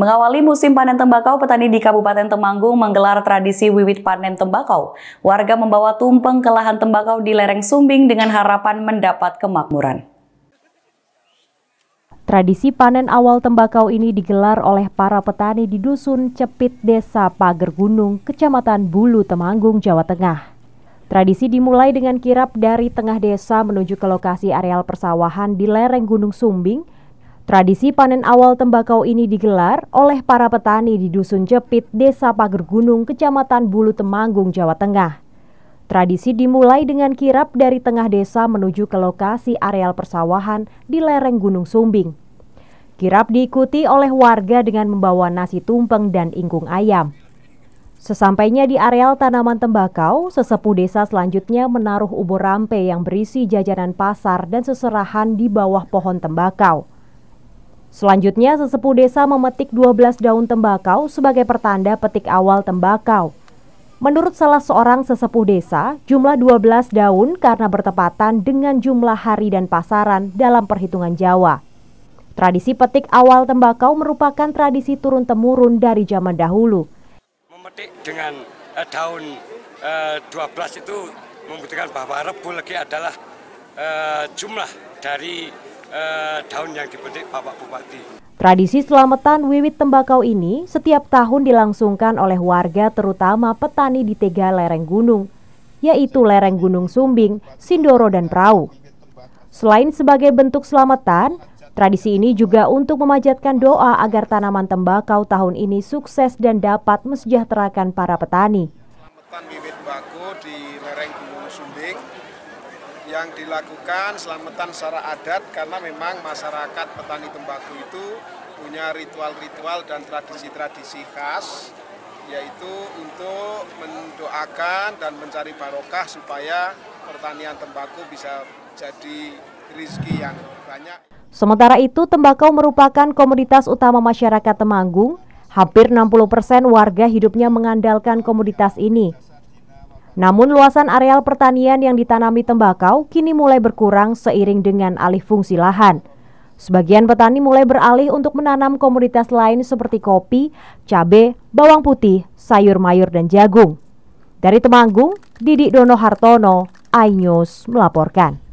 Mengawali musim panen tembakau, petani di Kabupaten Temanggung menggelar tradisi wiwit panen tembakau. Warga membawa tumpeng ke lahan tembakau di lereng Sumbing dengan harapan mendapat kemakmuran. Tradisi panen awal tembakau ini digelar oleh para petani di Dusun Cepit, Desa Pager Gunung, Kecamatan Bulu, Temanggung, Jawa Tengah. Tradisi dimulai dengan kirap dari tengah desa menuju ke lokasi areal persawahan di lereng Gunung Sumbing, Tradisi panen awal tembakau ini digelar oleh para petani di Dusun Jepit, Desa Pager Gunung, Kecamatan Bulu Temanggung, Jawa Tengah. Tradisi dimulai dengan kirap dari tengah desa menuju ke lokasi areal persawahan di lereng Gunung Sumbing. Kirap diikuti oleh warga dengan membawa nasi tumpeng dan ingkung ayam. Sesampainya di areal tanaman tembakau, sesepuh desa selanjutnya menaruh ubur rampe yang berisi jajanan pasar dan seserahan di bawah pohon tembakau. Selanjutnya, sesepuh desa memetik 12 daun tembakau sebagai pertanda petik awal tembakau. Menurut salah seorang sesepuh desa, jumlah 12 daun karena bertepatan dengan jumlah hari dan pasaran dalam perhitungan Jawa. Tradisi petik awal tembakau merupakan tradisi turun-temurun dari zaman dahulu. Memetik dengan eh, daun eh, 12 itu membuktikan bahwa Rebu lagi adalah eh, jumlah dari Eh, daun yang dipetik Bapak Bupati. Tradisi selamatan wiwit tembakau ini setiap tahun dilangsungkan oleh warga terutama petani di tiga lereng gunung, yaitu lereng Gunung Sumbing, Sindoro, dan Perahu. Selain sebagai bentuk selamatan, tradisi ini juga untuk memanjatkan doa agar tanaman tembakau tahun ini sukses dan dapat mesejahterakan para petani. Selamatan wiwit tembakau di lereng Gunung Sumbing yang dilakukan selamatan secara adat karena memang masyarakat petani tembakau itu punya ritual-ritual dan tradisi-tradisi khas yaitu untuk mendoakan dan mencari barokah supaya pertanian tembakau bisa jadi rizki yang banyak. Sementara itu, tembakau merupakan komoditas utama masyarakat Temanggung. Hampir 60 persen warga hidupnya mengandalkan komoditas ini. Namun luasan areal pertanian yang ditanami tembakau kini mulai berkurang seiring dengan alih fungsi lahan. Sebagian petani mulai beralih untuk menanam komoditas lain seperti kopi, cabai, bawang putih, sayur mayur, dan jagung. Dari Temanggung, Didik Dono Hartono, iNews melaporkan.